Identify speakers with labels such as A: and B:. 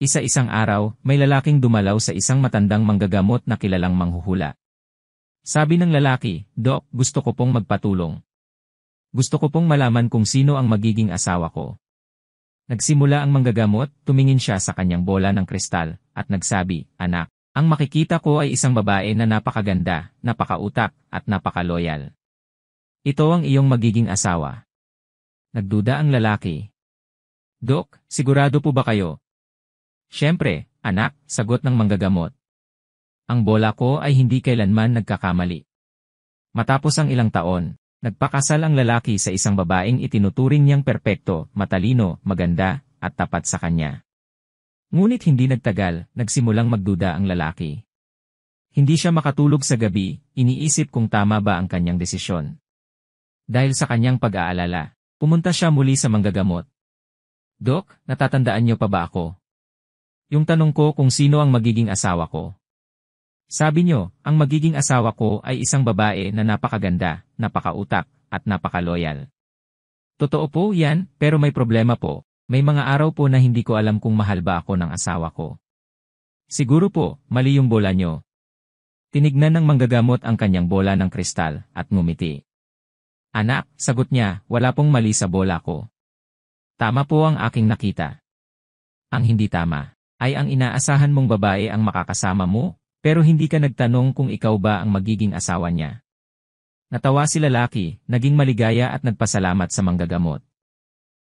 A: Isa-isang araw, may lalaking dumalaw sa isang matandang manggagamot na kilalang manghuhula. Sabi ng lalaki, Dok, gusto ko pong magpatulong. Gusto ko pong malaman kung sino ang magiging asawa ko. Nagsimula ang manggagamot, tumingin siya sa kanyang bola ng kristal, at nagsabi, Anak, ang makikita ko ay isang babae na napakaganda, napakautak, at napakaloyal. Ito ang iyong magiging asawa. Nagduda ang lalaki. Dok, sigurado po ba kayo, Siyempre, anak, sagot ng manggagamot. Ang bola ko ay hindi kailanman nagkakamali. Matapos ang ilang taon, nagpakasal ang lalaki sa isang babaeng itinuturing niyang perpekto, matalino, maganda, at tapat sa kanya. Ngunit hindi nagtagal, nagsimulang magduda ang lalaki. Hindi siya makatulog sa gabi, iniisip kung tama ba ang kanyang desisyon. Dahil sa kanyang pag-aalala, pumunta siya muli sa manggagamot. Dok, natatandaan niyo pa ba ako? Yung tanong ko kung sino ang magiging asawa ko. Sabi nyo, ang magiging asawa ko ay isang babae na napakaganda, napakautak, at napakaloyal. Totoo po yan, pero may problema po. May mga araw po na hindi ko alam kung mahal ba ako ng asawa ko. Siguro po, mali yung bola nyo. Tinignan ng manggagamot ang kanyang bola ng kristal at ngumiti. Anak, sagot niya, wala pong mali sa bola ko. Tama po ang aking nakita. Ang hindi tama ay ang inaasahan mong babae ang makakasama mo, pero hindi ka nagtanong kung ikaw ba ang magiging asawa niya. Natawa si lalaki, naging maligaya at nagpasalamat sa manggagamot.